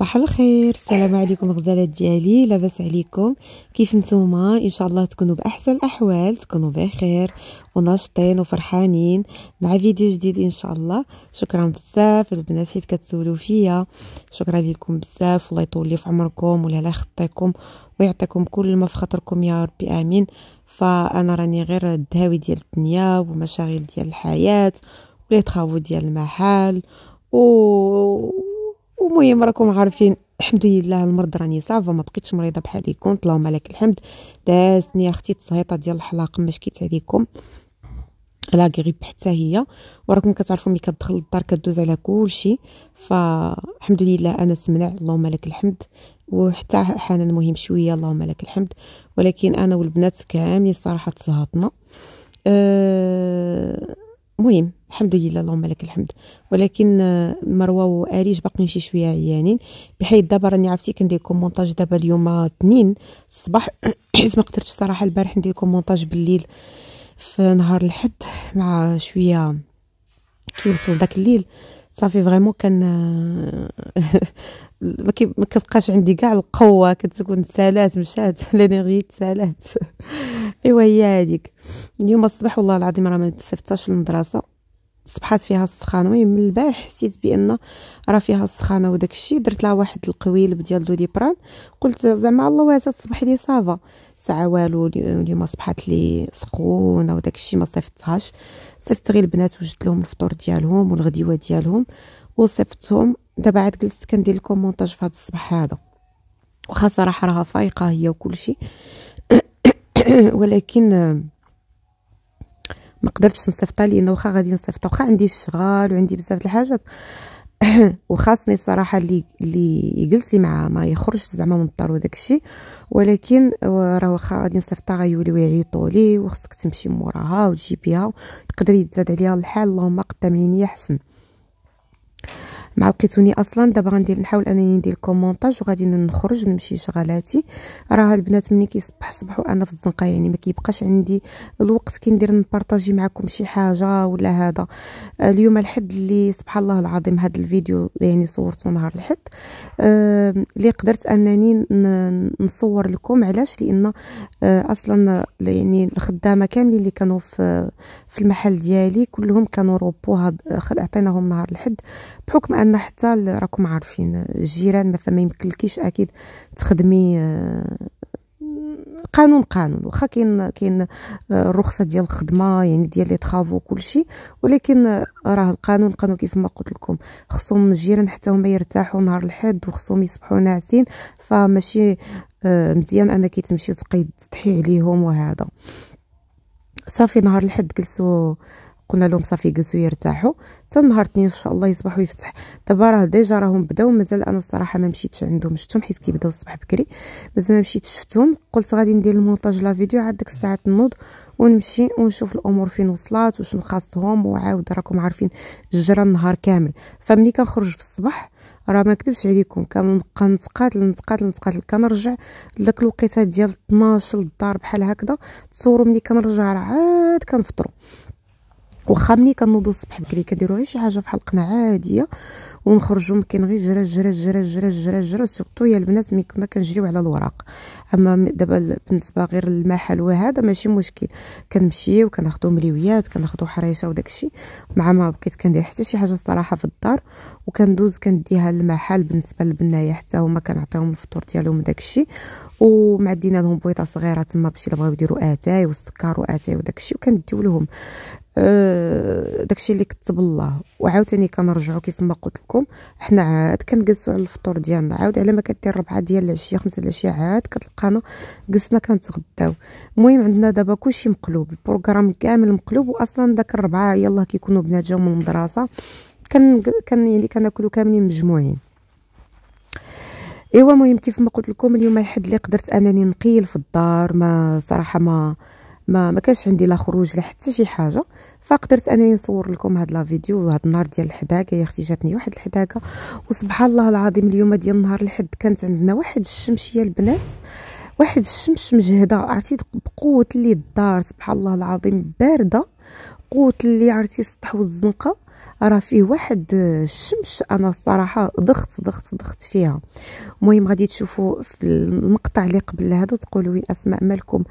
صباح الخير السلام عليكم غزالات ديالي لاباس عليكم كيف نتوما ان شاء الله تكونوا باحسن الاحوال تكونوا بخير وناشطين وفرحانين مع فيديو جديد ان شاء الله شكرا بزاف البنات حيت كتسولوا فيا شكرا لكم بزاف الله يطول لي في عمركم ولا خطيكم ويعطيكم كل ما في خاطركم يا ربي امين فانا راني غير الدهاوي ديال الدنيا ومشاغل ديال الحياه ولي ديال المحل و المهم راكم عارفين الحمد لله المرض راني صافا ما بقيتش مريضه بحالي كنت اللهم لك الحمد دازني اختي التصهيطه ديال الحلاق ما شكيت عليكم لا غريب حتى هي وراكم كتعرفوا ملي كتدخل للدار كدوز على كلشي فالحمد لله انا سمنع اللهم لك الحمد وحتى حنان مهم شويه اللهم لك الحمد ولكن انا والبنات كاملين صراحه تصهطنا أه مهم الحمد لله اللهم لك الحمد ولكن آه، مروه واريج باقيين شي شويه عيانين بحيث دابا راني عرفتي كندير لكم مونتاج دابا اليوم آه، اثنين الصباح حيت ما قدرتش صراحه البارح ندير لكم مونتاج بالليل في نهار الحد مع شويه كيوصل داك الليل صافي فريمون كان آه، ما كتبقاش عندي كاع القوه كتكون تسالات مشات لينيرجي تسالات ايوا هي هذيك اليوم الصباح والله العظيم راه ما تسفتاش للمدرسه صبحات فيها السخانه المهم من البارح حسيت بان راه فيها السخانه وداك الشيء درت لها واحد القويلب ديال دوليبران قلت زعما الله واسع تصبح لي صافا ساعه والو اليوم صبحات لي سخونه وداك الشيء ما صيفطتهاش صيفط غير البنات وجدت لهم الفطور ديالهم والغديوه ديالهم وصيفطهم دابا عاد جلست كندير الكومونتاج في هاد الصباح هذا وخا صراحه راها فايقه هي وكلشي ولكن ما قدرتش نصيفطها لان واخا غادي نصيفطها واخا عندي شغال وعندي بزاف الحاجات وخاصني الصراحه اللي اللي يجلس لي معاها ما يخرجش زعما من الدار وداك الشيء ولكن راه واخا غادي نصيفطها غيوليو ويعيطوا لي وخصك تمشي موراها وتجيبيها يقدر يتزاد عليها الحال اللهم قدام عينيا حسن معلقيتوني اصلا دابا غندير نحاول انني ندير كومونتاج وغادي نخرج نمشي شغلاتي راه البنات ملي كيصبح صبح وانا في الزنقه يعني ما كيبقاش عندي الوقت كندير نبارطاجي معكم شي حاجه ولا هذا آه، اليوم الحد اللي سبحان الله العظيم هذا الفيديو يعني صورته نهار الحد آه، اللي قدرت انني نصور لكم علاش لان آه، اصلا يعني الخدامه كاملين اللي كانوا في في المحل ديالي كلهم كانوا روبو عطيناهم نهار الحد بحكم ان حتى راكم عارفين الجيران ما فما يمكنلكيش اكيد تخدمي آه، قانون قانون واخا كاين كاين الرخصه آه، ديال الخدمه يعني ديال لي طرافو كلشي ولكن آه، راه القانون قانون كيف ما قلت لكم خصهم الجيران حتى هما يرتاحوا نهار الحد وخصهم يصبحوا ناعسين فماشي مزيان انك تمشي تقيد تضحي عليهم وهذا صافي نهار الحد جلسوا قلنا لهم صافي جلسوا يرتاحوا حتى نهار اثنين ان شاء الله يصبح ويفتح دابا راه ديجا راهم بداو مازال انا الصراحه ما مشيتش عندهم شفتهم حيت كيبداو الصباح بكري مازال ما مشيتش شفتهم قلت غادي ندير المونتاج لا فيديو عاد ديك الساعه تنوض ونمشي ونشوف الامور فين وصلات وشنو خاصهم وعاود راكم عارفين جرى النهار كامل فملي كنخرج في الصباح راه ما كذبش عليكم كنبقى نتقاتل نتقاتل نتقاتل كنرجع لذاك الوقيته ديال 12 للدار بحال هكذا تصوروا ملي كنرجع راه عاد كنفطروا واخا ملي كنوضو الصبح بكري كنديرو غير شي حاجه فحال القناعه عاديه ونخرجوا مكاين غير جرا جرا جرا جرا جرا جرا سورتو يا البنات ملي كنا كنجريو على الوراق اما دابا بالنسبه غير للمحل وهذا ماشي مشكل كنمشيو كناخذوا مليويات كناخذوا حريشه وداكشي مع ما بقيت كندير حتى شي حاجه الصراحه في الدار وكندوز كنديها للمحل بالنسبه للبنايه حتى هما كنعطيهم الفطور ديالهم وداكشي ومعدينا لهم بويطه صغيره تما باش الا بغاو يديروا اتاي والسكر واتاي وداكشي وكنديو لهم آه، داكشي اللي كتب الله وعاوتاني كنرجعوا كيف ما قلت لكم حنا عاد كنجلسوا على الفطور ديالنا عاود على ما كدير ربعه ديال العشيه خمسه العشيه عاد كتلقانا جلسنا كنتغداو المهم عندنا دابا كلشي مقلوب البروغرام كامل مقلوب واصلا داك الربعه يلاه كيكونوا بنات جاو من المدرسه كان كان يعني كناكلوا كاملين مجموعين ايوا المهم كيف ما قلت لكم اليوم الحد اللي قدرت انني نقيل في الدار ما صراحه ما ما ما كانش عندي لا خروج لا حتى شي حاجه فقدرت انني نصور لكم هاد لا فيديو هاد النهار ديال الحداقه يا اختي جاتني واحد الحداقه وسبحان الله العظيم اليوم ديال نهار الحد كانت عندنا واحد الشمسيه البنات واحد الشمس مجهده عرفتي بقوه اللي الدار سبحان الله العظيم بارده قوه اللي عرفتي السطح والزنقه راه فيه واحد الشمس انا الصراحه ضغط ضغط ضغط فيها المهم غادي تشوفوا في المقطع اللي قبل هذا تقولوا وين اسماء مالكم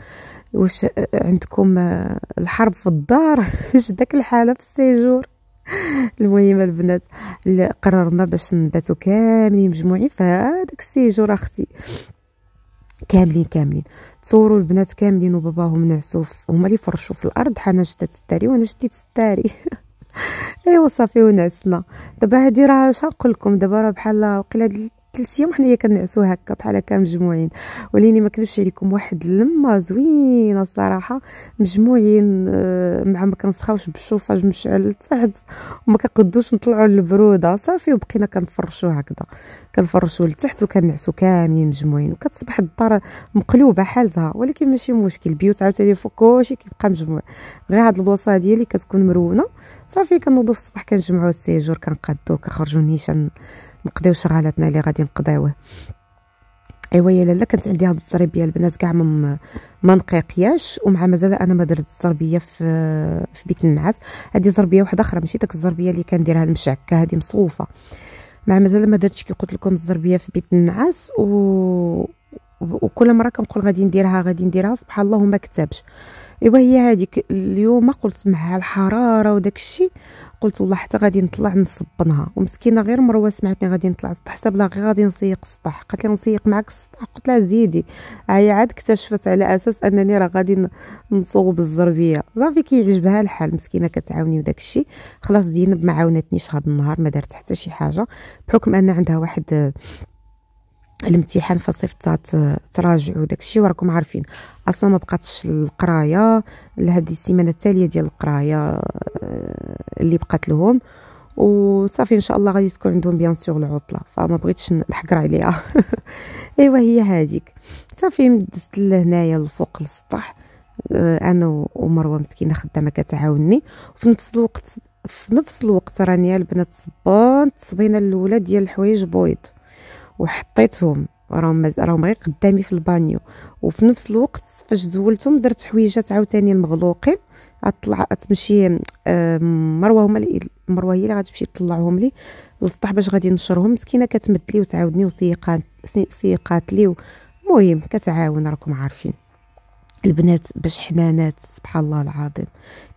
واش عندكم آه، الحرب في الدار واش داك الحاله في السيجور المهم البنات اللي قررنا باش نباتو كاملين مجموعين في هذاك السيجور اختي كاملين كاملين تصوروا البنات كاملين وباباهم نعسوا هما اللي فرشوا في الارض حنا جدات الداري وانا شتيت الداري ايوا صافي ونعسنا دابا هادي راه شنقول لكم دابا راه بحال وقيله ثلاث ايام حنايا كنعسو هكا بحال هكا مجموعين وليني ما كذبش عليكم واحد اللمه زوينه الصراحه مجموعين آه، مع ما كنسخاوش بالشوفاج مشعل لتحت وما كنقدوش نطلعوا للبروده صافي وبقينا كنفرشوا هكذا كنفرشوا لتحت وكنعسو كاملين مجموعين وكتصبح الدار مقلوبه حالتها ولكن ماشي مشكل البيوت عاوتاني فوق كلشي كيبقى مجموع غير هاد البلاصه ديالي اللي كتكون مرونه صافي كنوضو في الصباح كنجمعوا السيجور كنقادو كنخرجوا نيشان نقضيو شغالاتنا اللي غادي نقضيوه ايوا يا لاله كانت عندي هاد الزربيه البنات كاع ما ما نقيقياش ومع مازال انا ما درت الزربيه في في بيت النعاس هذه زربيه واحده اخرى ماشي داك الزربيه اللي كنديرها المشعكه هذه مصوفه مع مازال ما درتش كي قلت لكم الزربيه في بيت النعاس و وكل مره كنقول غادي نديرها غادي نديرها سبحان الله وما كتبش ايوا هي هذيك اليوم قلت مع الحراره وداك الشيء قلت والله حتى غادي نطلع نصبنها ومسكينه غير مروه سمعتني غادي نطلع السطح بلا غير غادي نسيق السطح قالت لي نسيق معاك السطح قلت لها زيدي هي عاد اكتشفت على اساس انني راه غادي نصوب الزربيه صافي كيعجبها الحال مسكينه كتعاوني وداك الشيء خلاص زينب ما عاونتنيش هذا النهار ما دارت حتى شي حاجه بحكم ان عندها واحد الامتحان فصيفطات تراجعوا داكشي وراكم عارفين اصلا ما بقاتش القرايه لهذه السيمانه التاليه ديال القرايه آه، اللي بقات لهم وصافي ان شاء الله غادي تكون عندهم بيان سور العطله فما بغيتش نحكر عليها ايوا هي هذيك صافي دزت لهنايا الفوق للسطح آه، انا ومروه مسكينه خدامه كتعاوني وفي نفس الوقت في نفس الوقت راني البنات صبان الصبينه الاولى ديال الحوايج بويض وحطيتهم راهم راهم غير قدامي في البانيو وفي نفس الوقت فاش زولتهم درت حويجات عاوتاني المغلوقين اطلع تمشي مروه هما مروه هي اللي غتمشي تطلعهم لي للسطح باش غادي نشرهم مسكينه كتمد لي وتعاودني وسيقات سيقات لي المهم كتعاون راكم عارفين البنات باش حنانات سبحان الله العظيم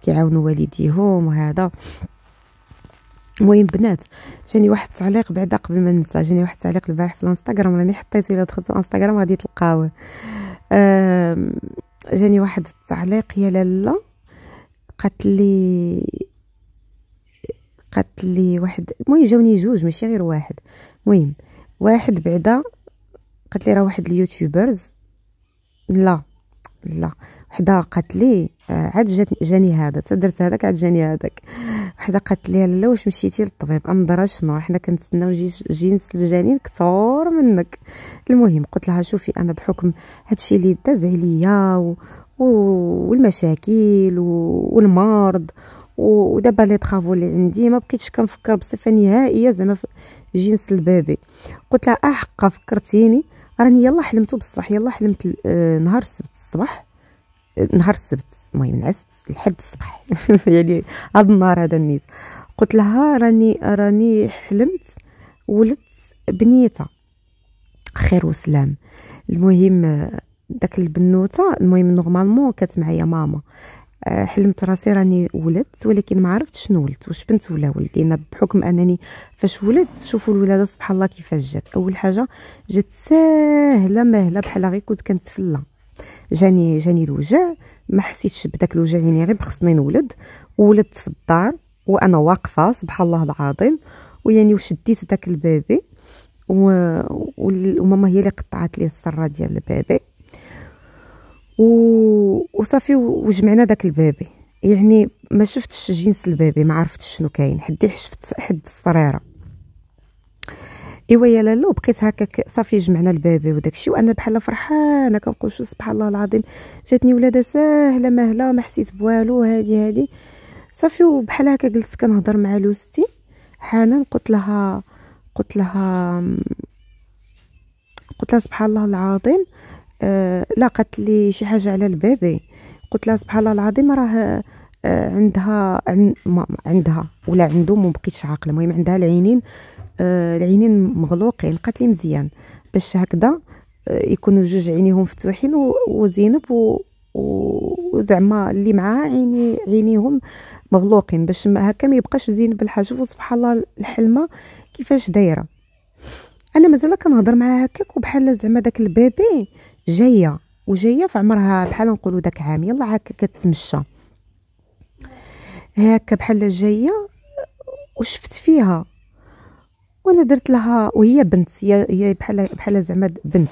كيعاونوا والديهم وهذا المهم بنات جاني واحد التعليق بعدا قبل ما ننسى جاني واحد التعليق البارح في الانستغرام راني حطيته الا دخلتوا انستغرام غادي تلقاوه جاني واحد التعليق يا لالا قالت لي قالت لي واحد المهم جاوني جوج ماشي غير واحد المهم واحد بعدا قالت لي راه واحد اليوتيوبرز لا لا وحده قالت لي آه، عاد جاني هذا تدرت هذاك عاد جاني هذاك وحده قالت لي لا واش مشيتي للطبيب امضره شنو حنا كنتسناو جنس الجنين كثر منك المهم قلت لها شوفي انا بحكم هادشي اللي داز عليا و... و... والمشاكل و... والمرض ودابا لي طرافو اللي عندي ما بقيتش كنفكر بصفه نهائيه زعما في جنس البابي قلت لها احقا أه، فكرتيني راني يلا حلمت بصح يلا حلمت نهار السبت الصباح نهار السبت المهم نعست لحد الصباح يعني هاد النهار هذا النيت قلت لها راني راني حلمت ولدت بنيته خير وسلام المهم داك البنوته المهم نورمالمون كانت معايا ماما آه، حلمت راسي راني ولدت ولكن ما عرفتش شنو ولدت واش بنت ولا ولد لان بحكم انني فاش ولدت شوفوا الولاده سبحان الله كيفاش جات اول حاجه جات ساهله مهله بحال غير كنت كنتفلى جاني جاني الوجع ما حسيتش بداك الوجع يعني غير خصني نولد ولدت في الدار وانا واقفه سبحان الله العظيم ويعني وشديت داك البيبي و... وماما هي اللي قطعت لي السره ديال البيبي و... وصافي وجمعنا داك البيبي يعني ما شفتش جنس البيبي ما عرفتش شنو كاين حدي حشفت حد السريره ايوا يا لالو بقيت هكاك صافي جمعنا البيبي وداكشي وانا بحال فرحانه كنقول شو سبحان الله العظيم جاتني ولاده ساهله مهله ما حسيت بوالو هادي هادي صافي وبحال هكا جلست كنهضر مع لوستي حنان قلت لها قلت لها قلت لها سبحان الله العظيم آه لا لي شي حاجه على البيبي قلت لها سبحان الله العظيم راه آه عندها عندها ولا عنده ما بقيتش عاقله المهم عندها العينين آه، العينين مغلوقين قالت لي مزيان باش هكذا آه، يكونوا جوج عينيهم مفتوحين وزينب و وزعما اللي معاها عيني عينيهم مغلوقين باش هكا ما يبقاش زينب الحاجب وسبحان الله الحلمه كيفاش دايره انا مازال كنهضر معاها هكاك وبحال زعما داك البيبي جايه وجايه في عمرها بحال نقولوا داك عام يلا هكا كتمشى هكا بحال جايه وشفت فيها وانا درت لها وهي بنت هي بحال بحال زعما بنت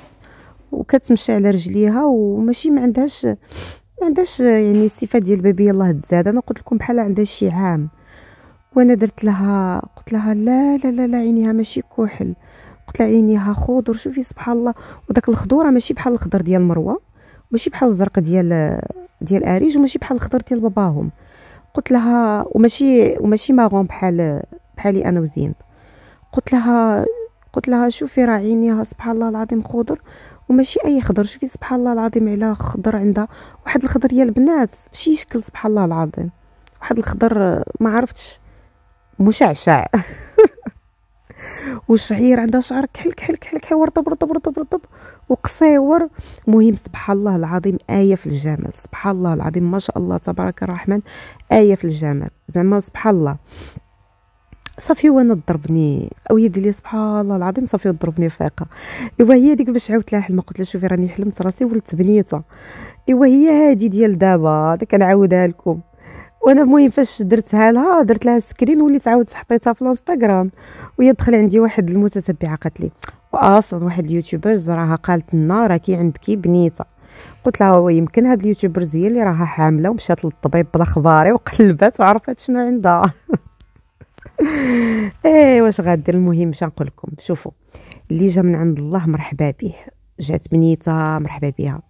وكتمشي على رجليها وماشي ما عندهاش ما عندهاش يعني الصفه ديال البيبي الله تزاد انا قلت لكم بحال عندها شي عام وانا درت لها قلت لها لا لا لا, لا عينيها ماشي كحل قلت لها عينيها خضر شوفي سبحان الله وداك الخضوره ماشي بحال الخضر ديال مروه ماشي بحال الزرق ديال ديال اريج وماشي بحال الخضر ديال باباهم قلت لها وماشي وماشي ماغون بحال بحالي انا وزين قلت لها قلت لها شوفي راه عينيها سبحان الله العظيم خضر وماشي اي خضر شوفي سبحان الله العظيم على خضر عندها واحد الخضر يا البنات ماشي شكل سبحان الله العظيم واحد الخضر ما عرفتش مشعشع والشعير عندها شعر كحل كحل كحل كحل ورطب رطب رطب رطب وقصير مهم سبحان الله العظيم آية في الجمال سبحان الله العظيم ما شاء الله تبارك الرحمن آية في الجمال زعما سبحان الله صافي وانا ضربني او يدي لي سبحان الله العظيم صافي ضربني فاقه ايوا هي ديك باش عاودت لها حلمه قلت لها شوفي راني حلمت راسي ولدت بنيته ايوا هي هادي ديال دابا هذا كنعاودها لكم وانا المهم فاش درتها لها درت لها سكرين وليت عاود حطيتها في الانستغرام وهي دخل عندي واحد المتتبعه قالت لي واصلا واحد اليوتيوبرز راها قالت لنا راكي عندك بنيته قلت لها هو يمكن هاد اليوتيوبرز هي اللي راها حامله ومشات للطبيب بلا خباري وقلبات وعرفت شنو عندها ايه واش غادي المهم باش نقول لكم شوفوا اللي جا من عند الله مرحبا به جات بنيته مرحبا بها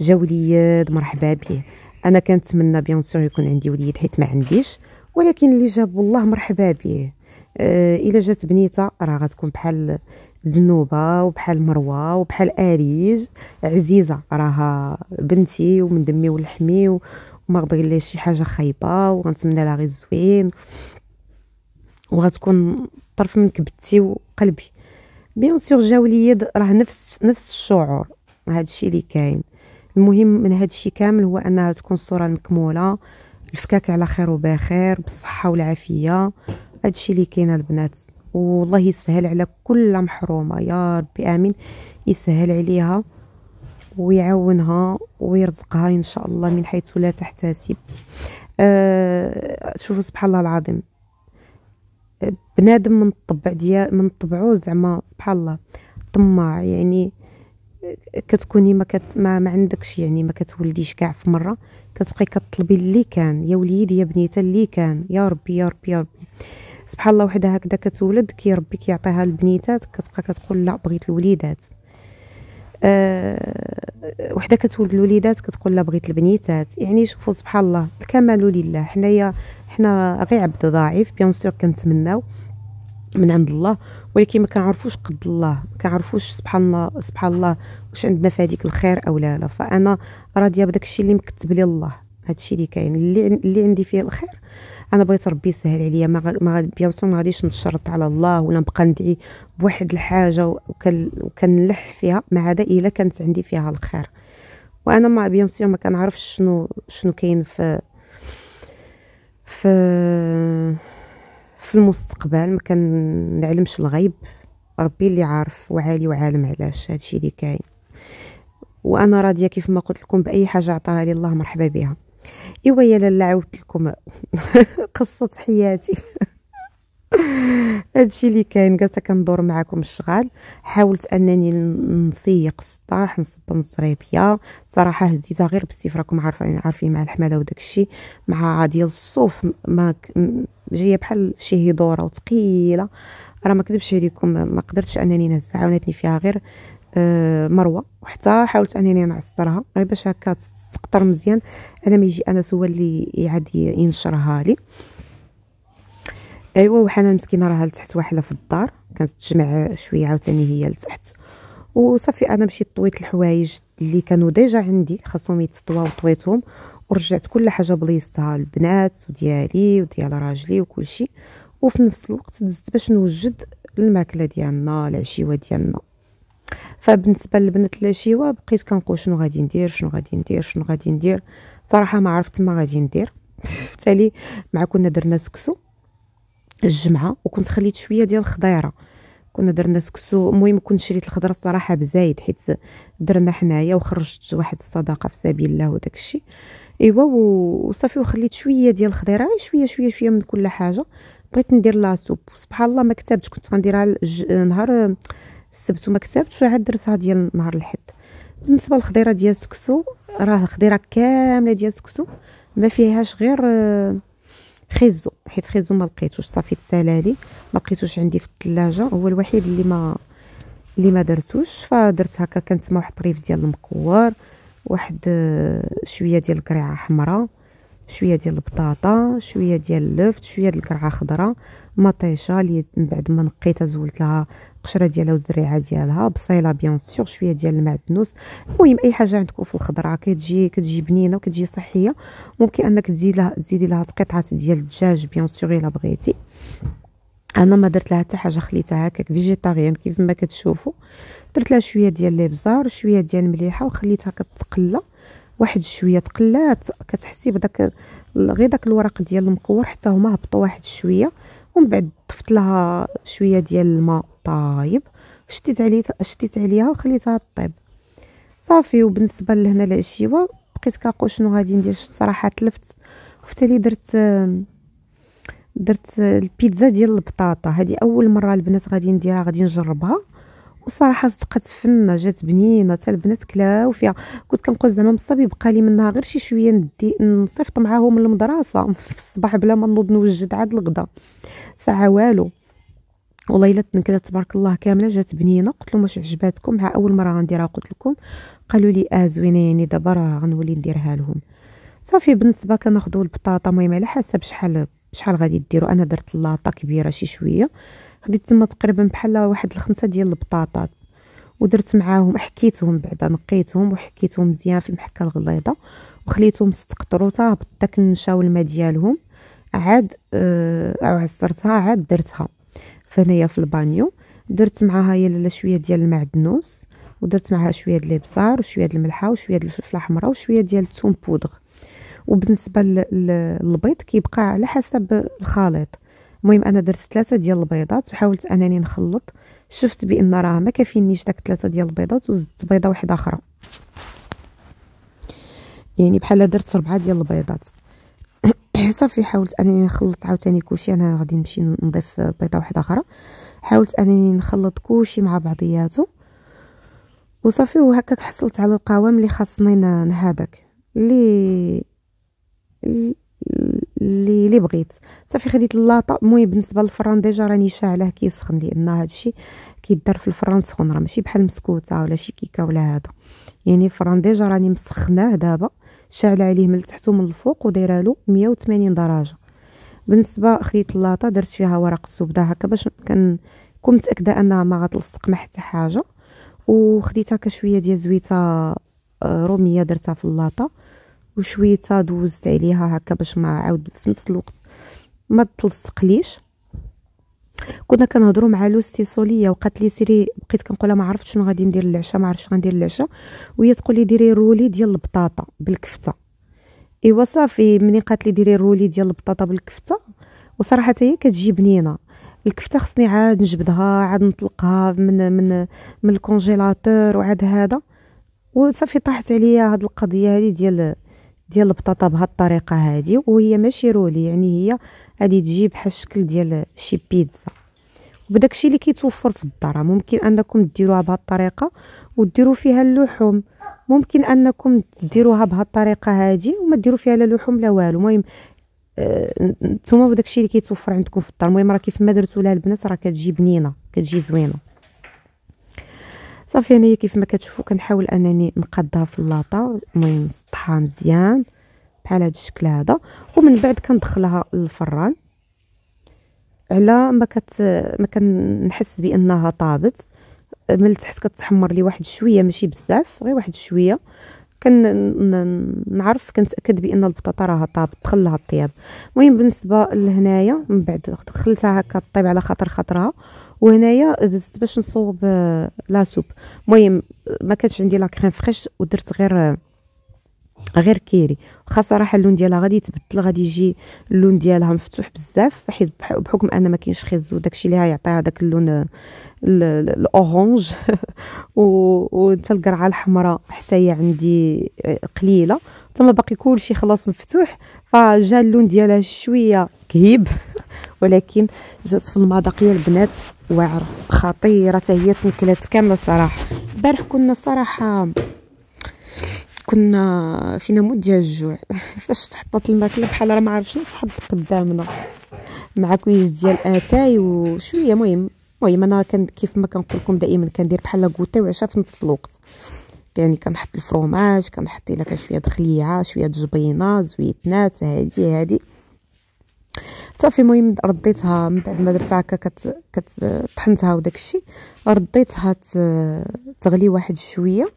جا وليد مرحبا به انا كنتمنى بيان سور يكون عندي وليد حيت ما عنديش ولكن اللي جاب الله مرحبا به آه الا جات بنيته راه غتكون بحال زنوبه وبحال مروه وبحال اريج عزيزه راها بنتي ومن دمي ولحمي وما غبغي لها شي حاجه خايبه وغنتمنى لها غير الزوين وغتكون طرف من كبتي وقلبي بيان سور جاو ليا راه نفس نفس الشعور هذا الشيء اللي كاين المهم من هذا الشيء كامل هو انها تكون الصوره المكموله الفكاك على خير وبخير بالصحه والعافيه هذا الشيء اللي كاين البنات والله يسهل على كل محرومه يا ربي امين يسهل عليها ويعاونها ويرزقها ان شاء الله من حيث لا تحتسب أه شوفوا سبحان الله العظيم بنادم من الطبع ديال من طبعو زعما سبحان الله طماع يعني كتكوني ما, كت ما, ما عندكش يعني ما كتولديش كاع في مره كتبقي كطلبي اللي كان يا وليدي يا بنيته اللي كان يا ربي يا ربي يا ربي سبحان الله وحده هكذا كتولد كي ربي كيعطيها لبنيتات كتبقى كتقول لا بغيت الوليدات أه وحده كتولد الوليدات كتقول لها بغيت البنيتات يعني شوفوا سبحان الله الكمال لله حنايا حنا غير عبد ضعيف بيان سور كنتمناو من عند الله ولكن ما كنعرفوش قد الله ما كنعرفوش سبحان الله سبحان الله واش عندنا في هذيك الخير او لا لا فانا راضيه بداك الشيء اللي مكتب لي الله هادشي اللي كاين اللي عندي فيه الخير انا بغيت ربي يسهل عليا ما ما بيان ما غاديش نشرط على الله ولا نبقى ندعي بواحد الحاجه وكنلح فيها ما عدا الا كانت عندي فيها الخير وانا ما بيان ما كنعرفش شنو شنو كاين في في في المستقبل ما كنعلمش الغيب ربي اللي عارف وعالي وعالم علاش هادشي اللي كاين وانا راضيه كيف ما قلت لكم باي حاجه عطاها لي الله مرحبا بها ايوا يا لاله عاودت لكم قصه حياتي هادشي اللي كاين جالسه كندور معاكم الشغال حاولت انني نسيق السطاح نصب الزريبيه صراحه هزيتها غير بالسيف راكم عارفين عارفين مع الحماله وداك الشيء مع ديال الصوف ما جايه بحال شي هضوره وثقيله راه ما كذبش عليكم ما قدرتش انني نهزها عاونتني فيها غير آه، مروه وحتى حاولت انني نعصرها غير باش هكا تقطر مزيان انا ما يجي انس هو اللي يعاد ينشرها لي ايوا وحنان مسكينه راها لتحت واحله في الدار كانت تجمع شويه عاوتاني هي لتحت وصافي انا مشيت طويت الحوايج اللي كانوا ديجا عندي خاصهم يتطواو طويتهم ورجعت كل حاجه بليصتها البنات وديالي وديال راجلي وكل شيء وفي نفس الوقت دزت باش نوجد الماكله ديالنا العشيوه ديالنا فبالنسبه لبنت اللاشيوه بقيت كنقول شنو غادي ندير شنو غادي ندير شنو غادي ندير صراحه ما عرفت ما غادي ندير بالتالي مع كنا درنا سكسو الجمعه وكنت خليت شويه ديال الخضيره كنا درنا سكسو المهم كنت شريت الخضره الصراحه بزايد حيت درنا حنايا وخرجت واحد الصداقه في سبيل الله وداك الشيء ايوا وصافي وخليت شويه ديال الخضيره شويه شويه شويه من كل حاجه بغيت ندير لاسوب سبحان الله ما كتبتش كنت غنديرها نهار السبت وما كتبتش عاد درتها ديال نهار الحد بالنسبه للخضيره ديال السكسو راه الخضيره كامله ديال السكسو ما فيهاش غير آه، خيزو حيت خيزو ما لقيتوش صافي تسالالي ما لقيتوش عندي في الثلاجه هو الوحيد اللي ما اللي ما درتوش فدرت هكا كانت مع واحد الطريف ديال المكور واحد آه، شويه ديال الكريعه حمراء شويه ديال البطاطا شويه ديال اللفت شويه ديال الكرعه خضراء مطيشه اللي من بعد ما نقيتها زولت لها القشره ديالها والزريعه ديالها بصيله بيان سور شويه ديال المعدنوس المهم اي حاجه عندكم في الخضره كتجي كتجي بنينه وكتجي صحيه ممكن انك تزيد لها تزيدي لها قطعات ديال الدجاج بيان سور الا بغيتي انا ما درت لها حتى حاجه خليتها هكاك فيجيتاريان كيف ما كتشوفوا درت لها شويه ديال الابزار شويه ديال المليحه وخليتها كتقلى واحد شويه تقلات كتحسي بداك غير داك الورق ديال المقور حتى هما هبطوا واحد شويه ومن بعد ضفت لها شويه ديال الماء طايب شديت عليه شديت عليها وخليتها طيب صافي وبالنسبه لهنا العشيوه بقيت كنقول شنو غادي ندير صراحه تلفت وفتالي درت درت البيتزا ديال البطاطا هذه اول مره البنات غادي نديرها غادي نجربها وصراحه صدقت فنه جات بنينه حتى البنات كلاو فيها كنت كنقول زعما مصاب يبقى لي منها غير شي شويه ندي نصيفط معاهم للمدرسه في الصباح بلا ما نوض نوجد عاد الغدا ساعه والو والله الا تبارك الله كامله جات بنينه قلت لهم واش عجباتكم مع اول مره غنديرها قلت لكم قالوا لي اه زوينه يعني دابا راه غنولي نديرها لهم صافي بالنسبه كناخذوا البطاطا المهم على حسب شحال شحال غادي ديروا انا درت لاطا كبيره شي شويه خديت تما تقريبا بحال واحد الخمسه ديال البطاطات ودرت معاهم حكيتهم بعدا نقيتهم وحكيتهم مزيان في المحكه الغليظه وخليتهم يستقطروا حتى بدا النشا والما ديالهم عاد آه، او عصرتها عاد درتها فهنايا في البانيو درت معها هي لالا شويه ديال المعدنوس ودرت معها شويه ديال الابصار وشويه ديال الملحه وشويه ديال الفلفله الحمراء وشويه ديال الثوم بودغ وبالنسبه للبيض كيبقى على حسب الخليط المهم انا درت ثلاثه ديال البيضات وحاولت انني نخلط شفت بان راه ما كافينيش داك ثلاثه ديال البيضات وزدت بيضه واحده اخرى يعني بحال درت ربعه ديال البيضات صافي حاولت انني نخلط عاوتاني كلشي انا غادي نمشي نضيف بيضه واحده اخرى حاولت انني نخلط كلشي مع بعضياته وصافي وهكاك حصلت على القوام اللي خاصني نهادك اللي اللي اللي بغيت صافي خديت اللاطه المهم بالنسبه للفران ديجا راني شاعله كيسخن لان هذا الشيء كيدار في الفران سخون راه ماشي بحال مسكوته ولا شي كيكه ولا هذا يعني الفران ديجا راني مسخناه دابا شاعله عليه من تحت ومن الفوق ودايره له 180 درجه بالنسبه خيط اللاطه درت فيها ورق الزبده هكا باش كنكون متاكده انها ما غتلصق ما حتى حاجه وخديتها كشويه شويه ديال زويته آه، روميه درتها في اللاطه وشويه دوزت عليها هكا باش ما عاود في نفس الوقت ما تلصقليش كنا كنهضروا مع لوسي سوليا وقالت لي سيري بقيت كنقولها ما عرفتش شنو غادي ندير العشاء ما عرفتش غندير العشاء وهي تقول لي ديري رولي ديال البطاطا بالكفته ايوا صافي ملي قالت لي ديري رولي ديال البطاطا بالكفته وصراحه هي كتجي بنينه الكفته خصني عاد نجبدها عاد نطلقها من من من الكونجيلاتور وعاد هذا وصافي طاحت عليا هاد القضيه هذه ديال ديال البطاطا بهاد الطريقه هذه وهي ماشي رولي يعني هي غادي تجي بحال الشكل ديال شي بيتزا وبداكشي اللي كيتوفر في الدار ممكن انكم ديروها بهذه الطريقه وديروا فيها اللحوم ممكن انكم ديروها بهذه الطريقه هذه وما ديروا فيها لا لحوم لا والو المهم آه، نتوما أه... بداكشي اللي كيتوفر عندكم في الدار المهم راه كيف ما درتو لها البنات راه كتجي بنينه كتجي زوينه صافي انايا كيف ما كتشوفوا كنحاول انني نقادها في اللاطه المهم نسطحها مزيان بحال هذا الشكل هذا ومن بعد كندخلها للفران على ما كت ما كنحس بانها طابت من التحت كتحمر لي واحد شويه ماشي بزاف غير واحد شويه نعرف كنتاكد بان البطاطا راها طابت دخل لها الطياب المهم بالنسبه لهنايا من بعد خلتها هكا طيب على خاطر خاطرها وهنايا دزت باش نصوب آه، لا سوب المهم ما كانش عندي لا كريم فريش ودرت غير آه، غير كيري خاصه راه اللون ديالها غادي يتبدل غادي يجي اللون ديالها مفتوح بزاف حيت بحكم ان ما كاينش خيزو داكشي اللي يعطيها داك اللون آه، الاورانج حتى القرعه الحمراء حتى هي عندي آه، قليله تما باقي كلشي خلاص مفتوح فجا اللون ديالها شويه كهيب ولكن جات في المذاق يا البنات واعره خطيره حتى هي تنكلات كامله صراحه البارح كنا صراحه كنا فينا موت ديال الجوع فاش تحطت الماكله بحال راه ما عرفتش شنو تحط قدامنا مع كويس ديال اتاي وشويه مهم المهم انا كان كيف ما كنقول لكم دائما كندير بحال لاكوتا وعشاء في نفس الوقت يعني كنحط الفرماج كنحط الا كان شويه دخليه شويه جبينه زويتنات هادي هادي صافي المهم رديتها من بعد ما درتها هكا كت كتطحنتها وداكشي رديتها تغلي واحد شويه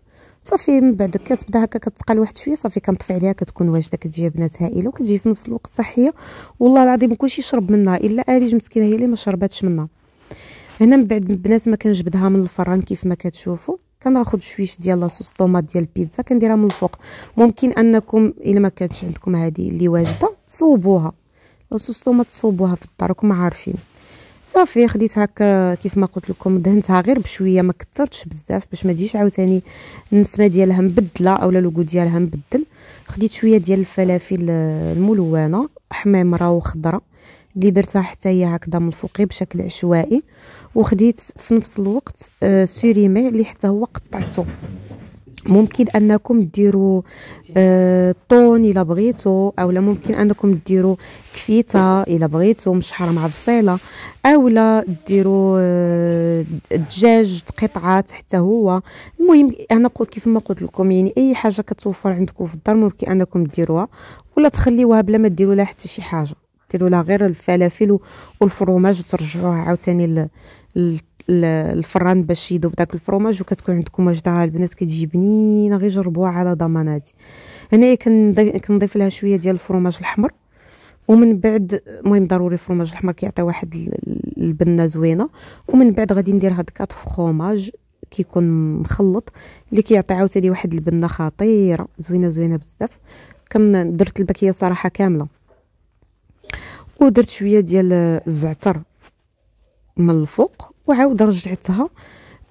صافي من بعد كتبدا هكا كتقال واحد شويه صافي كنطفي عليها كتكون واجده كتجي بنات هائله وكتجي في نفس الوقت صحيه والله العظيم كلشي يشرب منها الا اريج مسكينه هي اللي ما شرباتش منها هنا من بعد بنات ما كنجبدها من الفران كيف ما كتشوفوا كناخذ شويش ديال لاصوص طوماط ديال البيتزا كنديرها من الفوق ممكن انكم الا ما كانتش عندكم هذه اللي واجده صوبوها لاصوص طوماط صوبوها في الدار راكم عارفين صافي خديت هكا كيف ما قلت لكم دهنتها غير بشويه ما كثرتش بزاف باش ما تجيش عاوتاني النسمه ديالها مبدله اولا لوغو ديالها مبدل خديت شويه ديال الفلافل آه، الملونه حمامره وخضره اللي درتها حتى هي هكذا من الفوق بشكل عشوائي وخديت في نفس الوقت آه، سوريمي اللي حتى هو قطعته ممكن انكم ديروا آه، طون الا بغيتو اولا ممكن انكم ديروا كفيته الا بغيتو مشحر مع بصيله اولا ديروا آه، دجاج قطعات حتى هو المهم انا كيف ما قلت لكم يعني اي حاجه كتوفر عندكم في الدار ممكن انكم ديروها ولا تخليوها بلا ما ديروا لها حتى شي حاجه ديروا لها غير الفلافل والفرماج وترجعوها عاوتاني الفران باش يذوب داك الفرماج وكتكون عندكم واجدة البنات كتجي بنينه غير جربوها على ضماناتي هنايا كنضيف لها شويه ديال الفرماج الاحمر ومن بعد المهم ضروري الفرماج الاحمر كيعطي واحد البنه زوينه ومن بعد غادي ندير هاد كات فخوماج كيكون مخلط اللي كيعطي عاوتاني واحد البنه خطيره زوينه زوينه بزاف كن درت الباكيه صراحه كامله ودرت شويه ديال الزعتر من الفوق وعاود رجعتها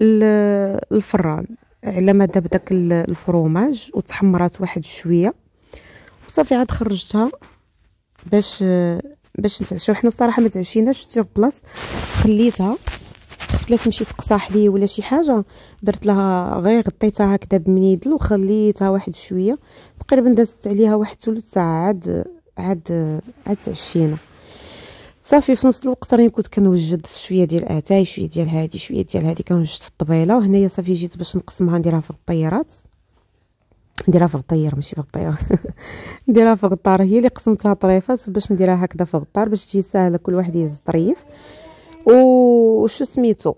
للفران على مدى بداك الفروماج وتحمرات واحد شويه وصافي عاد خرجتها باش باش نتعشاو حنا الصراحه ما تعشيناش سيغ بلاص خليتها خفت لا تمشي تقصاح لي ولا شي حاجه درت لها غير غطيتها هكذا بمنيدل وخليتها واحد شويه تقريبا دازت عليها واحد ثلث ساعه عاد عاد عاد تعشينا صافي في نفس الوقت راني كنت كنوجد شويه ديال اتاي شويه ديال هادي شويه ديال هادي كنوجد الطبيله وهنايا صافي جيت باش نقسمها نديرها في الطيارات نديرها في الطير ماشي في الطير نديرها في الغطار هي اللي قسمتها طريفات باش نديرها هكذا في الغطار باش تجي ساهله كل واحد يهز طريف وشو سميتو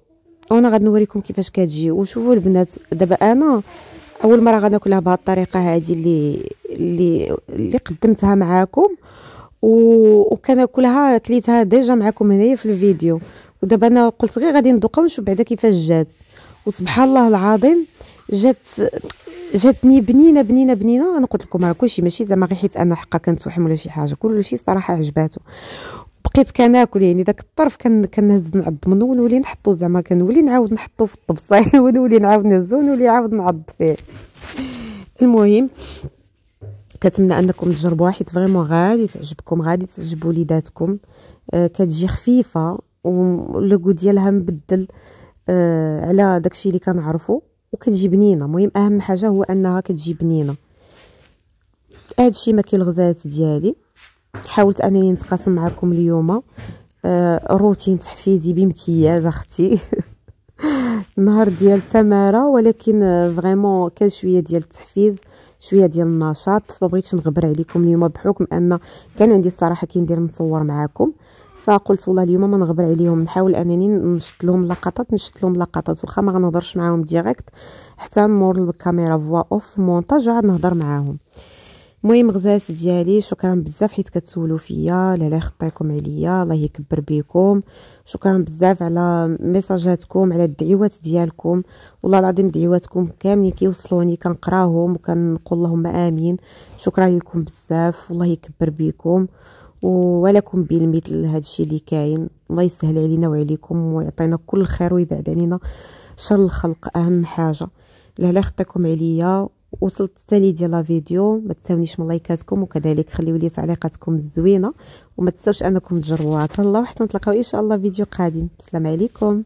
وانا غادي نوريكم كيفاش كتجي وشوفوا البنات دابا انا اول مره غناكلها بهاد الطريقه هذه اللي اللي اللي قدمتها معاكم وكناكلها كليتها ديجا معكم هنايا في الفيديو ودابا انا قلت غير غادي ندوقها ونشوف بعدا كيفاش جات وسبحان الله العظيم جات جاتني بنينه بنينه بنينه انا قلت لكم راه كلشي ماشي زعما غير حيت انا حقا كنتوحم ولا شي حاجه كلشي صراحه عجباتو بقيت كناكل يعني داك الطرف كان كنهز نعض منه ونولي نحطو زعما كنولي نعاود نحطو في الطبسيل ونولي نعاود نهزو ونولي نعاود نعض فيه المهم كنتمنى انكم تجربوها حيت فريمون غادي تعجبكم غادي تعجب وليداتكم آه كتجي خفيفه ولوغو ديالها مبدل آه على داكشي اللي كنعرفو وكتجي بنينه المهم اهم حاجه هو انها كتجي بنينه هادشي ما الغزالات ديالي حاولت انني نتقاسم معكم اليوم آه روتين تحفيزي بامتياز اختي النهار ديال تماره ولكن آه، فريمون كان شويه ديال التحفيز شويه ديال النشاط ما بغيتش نغبر عليكم اليوم بحكم ان كان عندي الصراحه كي ندير نصور معاكم فقلت والله اليوم ما نغبر عليهم نحاول انني نشد لهم لقطات نشد لهم لقطات واخا ما غنهضرش معاهم ديريكت حتى نمر الكاميرا فوا اوف مونتاج وعاد نهضر معاهم المهم غزاس ديالي شكرا بزاف حيت كتسولوا فيا لالا خطيكم عليا الله يكبر بكم شكرا بزاف على ميساجاتكم على الدعوات ديالكم والله العظيم دعواتكم كاملين كيوصلوني كنقراهم وكنقول اللهم امين شكرا لكم بزاف والله يكبر بكم ولكم بالمثل هذا الشيء اللي كاين الله يسهل علينا وعليكم ويعطينا كل الخير ويبعد علينا شر الخلق اهم حاجه لا لا خطيكم عليا وصلت التالي ديال لا فيديو ما تنساونيش من لايكاتكم وكذلك خليو لي تعليقاتكم الزوينه وما تنساوش انكم تجربوها تهلاو حتى نتلاقاو ان شاء الله فيديو قادم السلام عليكم